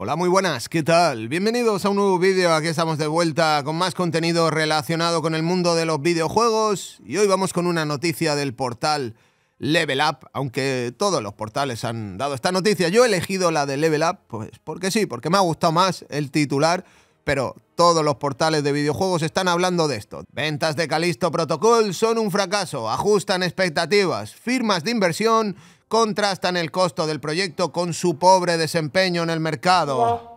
Hola, muy buenas, ¿qué tal? Bienvenidos a un nuevo vídeo, aquí estamos de vuelta con más contenido relacionado con el mundo de los videojuegos y hoy vamos con una noticia del portal Level Up, aunque todos los portales han dado esta noticia, yo he elegido la de Level Up, pues porque sí, porque me ha gustado más el titular, pero todos los portales de videojuegos están hablando de esto. Ventas de Calisto Protocol son un fracaso, ajustan expectativas, firmas de inversión contrastan el costo del proyecto con su pobre desempeño en el mercado.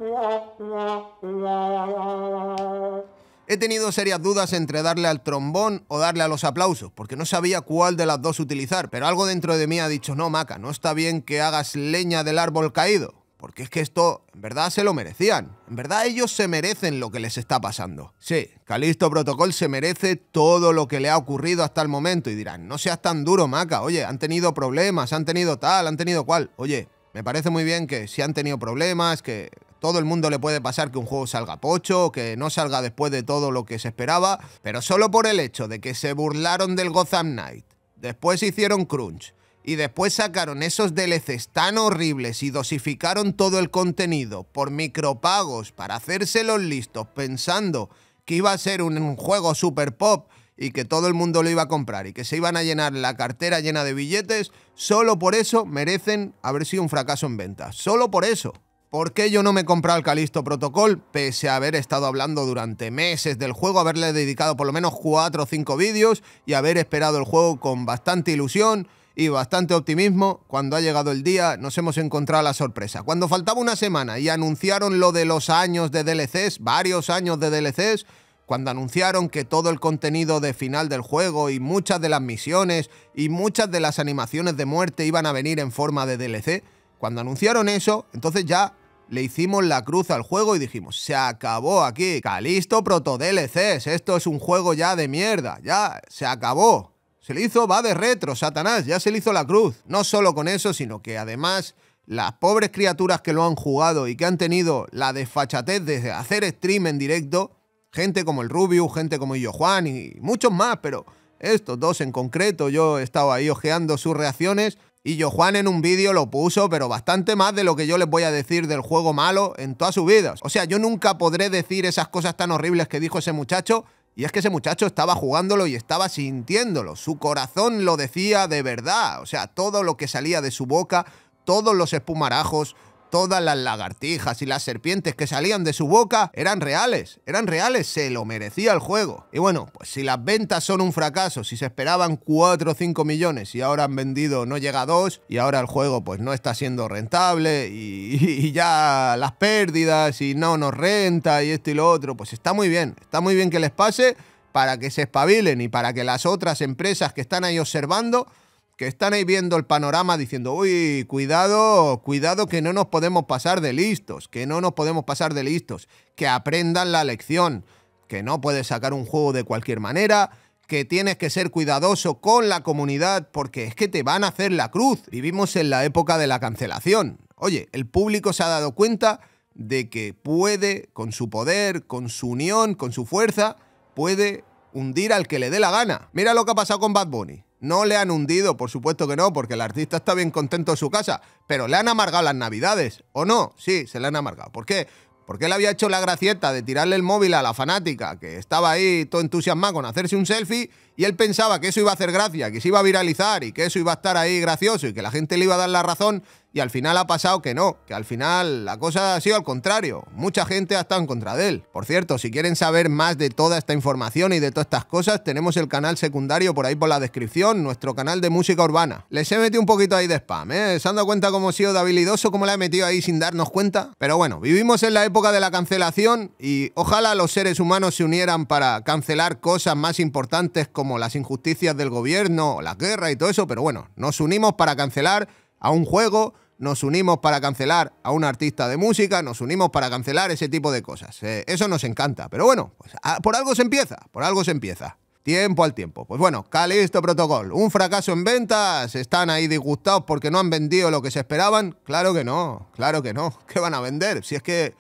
He tenido serias dudas entre darle al trombón o darle a los aplausos, porque no sabía cuál de las dos utilizar, pero algo dentro de mí ha dicho, no, Maca, no está bien que hagas leña del árbol caído. Porque es que esto, en verdad, se lo merecían. En verdad, ellos se merecen lo que les está pasando. Sí, Calisto Protocol se merece todo lo que le ha ocurrido hasta el momento. Y dirán, no seas tan duro, Maca. Oye, han tenido problemas, han tenido tal, han tenido cual. Oye, me parece muy bien que si han tenido problemas, que todo el mundo le puede pasar que un juego salga pocho, que no salga después de todo lo que se esperaba, pero solo por el hecho de que se burlaron del Gotham Knight, después hicieron crunch, y después sacaron esos DLCs tan horribles y dosificaron todo el contenido por micropagos para hacérselos listos pensando que iba a ser un juego super pop y que todo el mundo lo iba a comprar y que se iban a llenar la cartera llena de billetes, solo por eso merecen haber sido un fracaso en ventas. Solo por eso. ¿Por qué yo no me he comprado el Calisto Protocol? Pese a haber estado hablando durante meses del juego, haberle dedicado por lo menos 4 o 5 vídeos y haber esperado el juego con bastante ilusión y bastante optimismo, cuando ha llegado el día nos hemos encontrado la sorpresa. Cuando faltaba una semana y anunciaron lo de los años de DLCs, varios años de DLCs, cuando anunciaron que todo el contenido de final del juego y muchas de las misiones y muchas de las animaciones de muerte iban a venir en forma de DLC, cuando anunciaron eso, entonces ya le hicimos la cruz al juego y dijimos, se acabó aquí, Calisto Proto DLCs, esto es un juego ya de mierda, ya, se acabó. Se le hizo, va de retro, Satanás, ya se le hizo la cruz. No solo con eso, sino que además las pobres criaturas que lo han jugado y que han tenido la desfachatez de hacer stream en directo, gente como el Rubius, gente como yo Juan y muchos más, pero estos dos en concreto, yo he estado ahí ojeando sus reacciones. yo Juan en un vídeo lo puso, pero bastante más de lo que yo les voy a decir del juego malo en todas sus vidas. O sea, yo nunca podré decir esas cosas tan horribles que dijo ese muchacho, y es que ese muchacho estaba jugándolo y estaba sintiéndolo. Su corazón lo decía de verdad. O sea, todo lo que salía de su boca, todos los espumarajos, Todas las lagartijas y las serpientes que salían de su boca eran reales, eran reales, se lo merecía el juego. Y bueno, pues si las ventas son un fracaso, si se esperaban 4 o 5 millones y ahora han vendido no llega a 2 y ahora el juego pues no está siendo rentable y, y ya las pérdidas y no nos renta y esto y lo otro, pues está muy bien, está muy bien que les pase para que se espabilen y para que las otras empresas que están ahí observando que están ahí viendo el panorama diciendo, uy, cuidado, cuidado que no nos podemos pasar de listos, que no nos podemos pasar de listos, que aprendan la lección, que no puedes sacar un juego de cualquier manera, que tienes que ser cuidadoso con la comunidad porque es que te van a hacer la cruz. Vivimos en la época de la cancelación. Oye, el público se ha dado cuenta de que puede, con su poder, con su unión, con su fuerza, puede hundir al que le dé la gana. Mira lo que ha pasado con Bad Bunny. No le han hundido, por supuesto que no, porque el artista está bien contento en su casa, pero le han amargado las navidades, ¿o no? Sí, se le han amargado. ¿Por qué? Porque le había hecho la gracieta de tirarle el móvil a la fanática, que estaba ahí todo entusiasmada con hacerse un selfie, y él pensaba que eso iba a hacer gracia, que se iba a viralizar y que eso iba a estar ahí gracioso y que la gente le iba a dar la razón. Y al final ha pasado que no, que al final la cosa ha sido al contrario. Mucha gente ha estado en contra de él. Por cierto, si quieren saber más de toda esta información y de todas estas cosas, tenemos el canal secundario por ahí por la descripción, nuestro canal de música urbana. Les he metido un poquito ahí de spam, ¿eh? ¿Se han dado cuenta cómo ha sido de habilidoso, cómo la he metido ahí sin darnos cuenta? Pero bueno, vivimos en la época de la cancelación y ojalá los seres humanos se unieran para cancelar cosas más importantes como las injusticias del gobierno, la guerra y todo eso, pero bueno, nos unimos para cancelar a un juego, nos unimos para cancelar a un artista de música, nos unimos para cancelar ese tipo de cosas. Eh, eso nos encanta, pero bueno, pues ah, por algo se empieza, por algo se empieza. Tiempo al tiempo. Pues bueno, Calisto Protocol. Un fracaso en ventas. Están ahí disgustados porque no han vendido lo que se esperaban. Claro que no, claro que no. ¿Qué van a vender? Si es que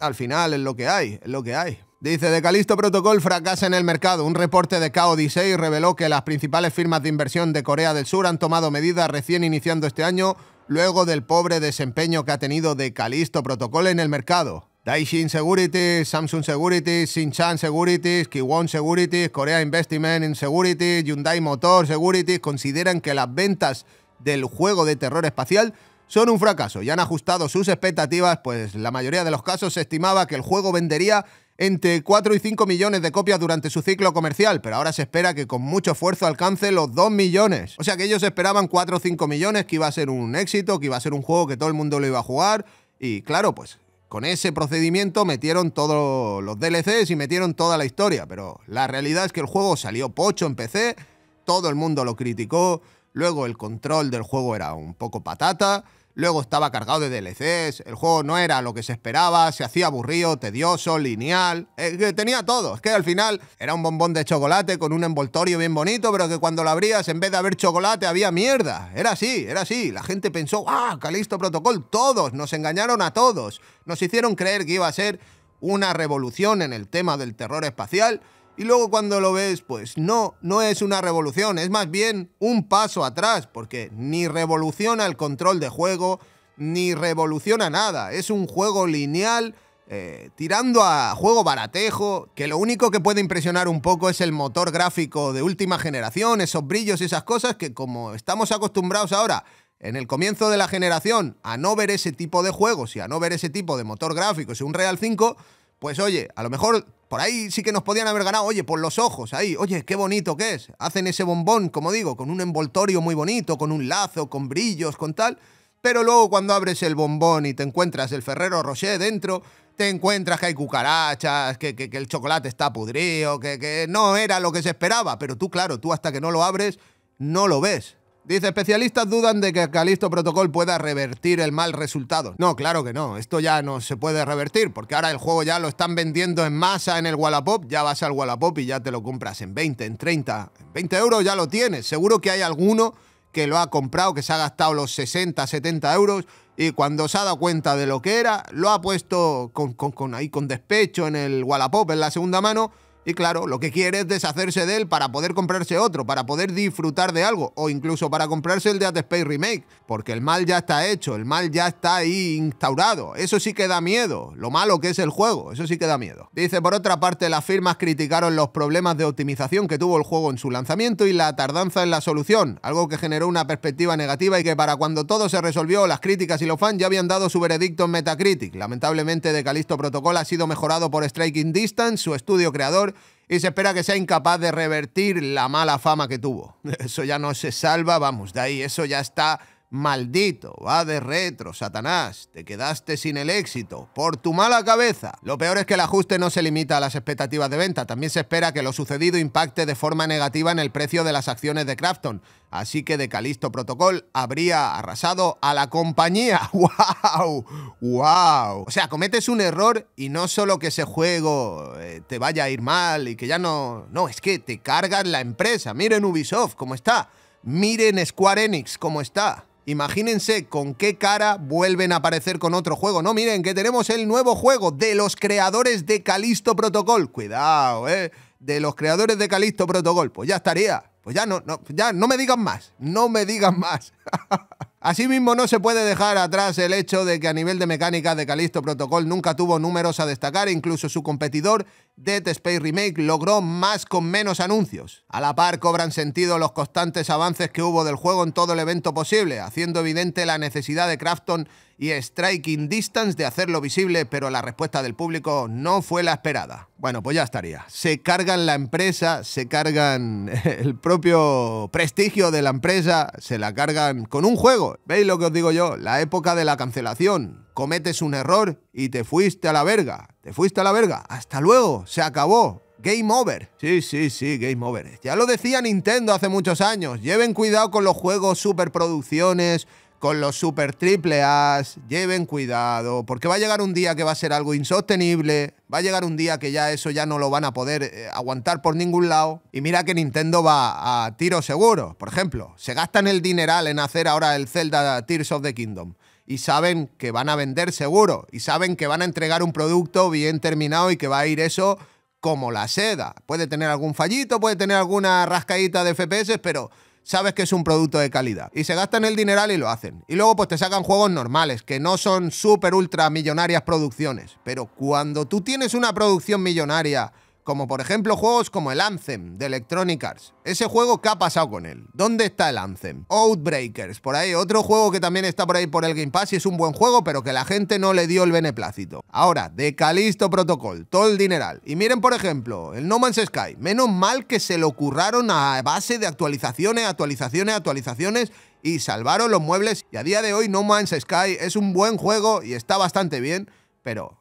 al final es lo que hay, es lo que hay. Dice, de Calisto Protocol fracasa en el mercado. Un reporte de ko 6 reveló que las principales firmas de inversión de Corea del Sur han tomado medidas recién iniciando este año luego del pobre desempeño que ha tenido de Calisto Protocol en el mercado. Daishin Securities, Samsung Securities, Shinchan Securities, Kiwon Securities, Korea Investment in Securities, Hyundai Motor Securities consideran que las ventas del juego de terror espacial son un fracaso y han ajustado sus expectativas, pues la mayoría de los casos se estimaba que el juego vendería entre 4 y 5 millones de copias durante su ciclo comercial, pero ahora se espera que con mucho esfuerzo alcance los 2 millones. O sea que ellos esperaban 4 o 5 millones, que iba a ser un éxito, que iba a ser un juego que todo el mundo lo iba a jugar, y claro, pues con ese procedimiento metieron todos los DLCs y metieron toda la historia, pero la realidad es que el juego salió pocho en PC, todo el mundo lo criticó, Luego el control del juego era un poco patata. Luego estaba cargado de DLCs, el juego no era lo que se esperaba, se hacía aburrido, tedioso, lineal, eh, tenía todo. Es que al final era un bombón de chocolate con un envoltorio bien bonito, pero que cuando lo abrías en vez de haber chocolate había mierda. Era así, era así. La gente pensó, ah, Calisto Protocol, todos, nos engañaron a todos. Nos hicieron creer que iba a ser una revolución en el tema del terror espacial y luego cuando lo ves, pues no, no es una revolución, es más bien un paso atrás, porque ni revoluciona el control de juego, ni revoluciona nada. Es un juego lineal, eh, tirando a juego baratejo, que lo único que puede impresionar un poco es el motor gráfico de última generación, esos brillos y esas cosas que como estamos acostumbrados ahora en el comienzo de la generación a no ver ese tipo de juegos y a no ver ese tipo de motor gráfico, es un Real 5, pues oye, a lo mejor por ahí sí que nos podían haber ganado, oye, por los ojos, ahí, oye, qué bonito que es. Hacen ese bombón, como digo, con un envoltorio muy bonito, con un lazo, con brillos, con tal. Pero luego cuando abres el bombón y te encuentras el Ferrero Rocher dentro, te encuentras que hay cucarachas, que, el chocolate está pudrido, que no era lo que se esperaba. Pero tú, claro, tú hasta que no lo abres, no lo ves. Dice, especialistas dudan de que Calisto Protocol pueda revertir el mal resultado. No, claro que no, esto ya no se puede revertir, porque ahora el juego ya lo están vendiendo en masa en el Wallapop, ya vas al Wallapop y ya te lo compras en 20, en 30, en 20 euros ya lo tienes. Seguro que hay alguno que lo ha comprado, que se ha gastado los 60, 70 euros y cuando se ha dado cuenta de lo que era, lo ha puesto con, con ahí con despecho en el Wallapop, en la segunda mano, y claro, lo que quiere es deshacerse de él para poder comprarse otro, para poder disfrutar de algo, o incluso para comprarse el Dead Space Remake, porque el mal ya está hecho, el mal ya está ahí instaurado. Eso sí que da miedo, lo malo que es el juego, eso sí que da miedo. Dice, por otra parte, las firmas criticaron los problemas de optimización que tuvo el juego en su lanzamiento y la tardanza en la solución, algo que generó una perspectiva negativa y que para cuando todo se resolvió, las críticas y los fans ya habían dado su veredicto en Metacritic. Lamentablemente, de Calisto Protocol ha sido mejorado por Striking Distance, su estudio creador, y se espera que sea incapaz de revertir la mala fama que tuvo. Eso ya no se salva, vamos, de ahí eso ya está Maldito, va de retro, Satanás, te quedaste sin el éxito, por tu mala cabeza. Lo peor es que el ajuste no se limita a las expectativas de venta, también se espera que lo sucedido impacte de forma negativa en el precio de las acciones de Crafton, así que de Calisto Protocol habría arrasado a la compañía. ¡Wow! ¡Wow! O sea, cometes un error y no solo que ese juego eh, te vaya a ir mal y que ya no... No, es que te cargas la empresa. Miren Ubisoft, cómo está. Miren Square Enix, cómo está. Imagínense con qué cara vuelven a aparecer con otro juego. No, miren que tenemos el nuevo juego de los creadores de Calisto Protocol. Cuidado, ¿eh? De los creadores de Calisto Protocol. Pues ya estaría. Pues ya no, no, ya no me digan más. No me digan más. Asimismo, no se puede dejar atrás el hecho de que a nivel de mecánica de Callisto Protocol nunca tuvo números a destacar, incluso su competidor Dead Space Remake logró más con menos anuncios. A la par cobran sentido los constantes avances que hubo del juego en todo el evento posible, haciendo evidente la necesidad de Crafton y Striking Distance de hacerlo visible, pero la respuesta del público no fue la esperada. Bueno, pues ya estaría. Se cargan la empresa, se cargan el propio prestigio de la empresa, se la cargan con un juego ¿veis lo que os digo yo? La época de la cancelación. Cometes un error y te fuiste a la verga. Te fuiste a la verga. Hasta luego. Se acabó. Game over. Sí, sí, sí, game over. Ya lo decía Nintendo hace muchos años. Lleven cuidado con los juegos, superproducciones, con los super triple A's, lleven cuidado, porque va a llegar un día que va a ser algo insostenible, va a llegar un día que ya eso ya no lo van a poder eh, aguantar por ningún lado. Y mira que Nintendo va a tiro seguro, por ejemplo, se gastan el dineral en hacer ahora el Zelda Tears of the Kingdom. Y saben que van a vender seguro, y saben que van a entregar un producto bien terminado y que va a ir eso como la seda. Puede tener algún fallito, puede tener alguna rascadita de FPS, pero sabes que es un producto de calidad. Y se gastan el dineral y lo hacen. Y luego pues te sacan juegos normales, que no son súper ultra millonarias producciones. Pero cuando tú tienes una producción millonaria como por ejemplo juegos como el Anthem de Electronic Arts. Ese juego, ¿qué ha pasado con él? ¿Dónde está el Anthem? Outbreakers, por ahí, otro juego que también está por ahí por el Game Pass y es un buen juego, pero que la gente no le dio el beneplácito. Ahora, de Calisto Protocol, todo el dineral. Y miren, por ejemplo, el No Man's Sky. Menos mal que se lo curraron a base de actualizaciones, actualizaciones, actualizaciones y salvaron los muebles. Y a día de hoy No Man's Sky es un buen juego y está bastante bien, pero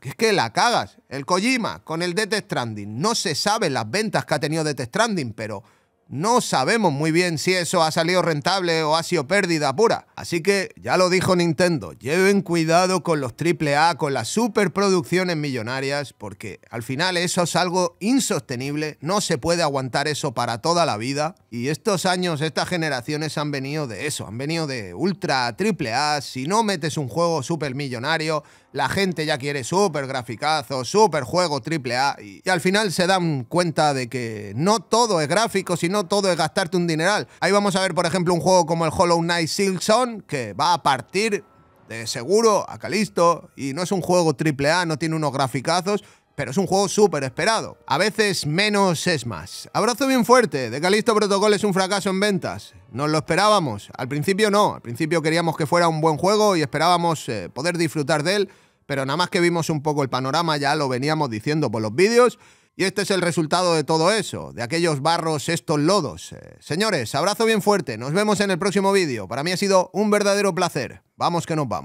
que es que la cagas. El Kojima con el Death Stranding. No se sabe las ventas que ha tenido Death Stranding, pero no sabemos muy bien si eso ha salido rentable o ha sido pérdida pura. Así que ya lo dijo Nintendo, lleven cuidado con los AAA, con las superproducciones millonarias, porque al final eso es algo insostenible, no se puede aguantar eso para toda la vida. Y estos años, estas generaciones han venido de eso, han venido de ultra AAA, si no metes un juego super millonario, la gente ya quiere súper graficazos, súper juego triple A. Y, al final se dan cuenta de que no todo es gráfico, sino todo es gastarte un dineral. Ahí vamos a ver, por ejemplo, un juego como el Hollow Knight Silksong, que va a partir de seguro a Calisto. Y no es un juego triple no tiene unos graficazos, pero es un juego súper esperado. A veces menos es más. Abrazo bien fuerte, de Calisto Protocol es un fracaso en ventas. Nos lo esperábamos, al principio no, al principio queríamos que fuera un buen juego y esperábamos eh, poder disfrutar de él, pero nada más que vimos un poco el panorama, ya lo veníamos diciendo por los vídeos. Y este es el resultado de todo eso, de aquellos barros, estos lodos. Eh, señores, abrazo bien fuerte, nos vemos en el próximo vídeo. Para mí ha sido un verdadero placer. Vamos que nos vamos.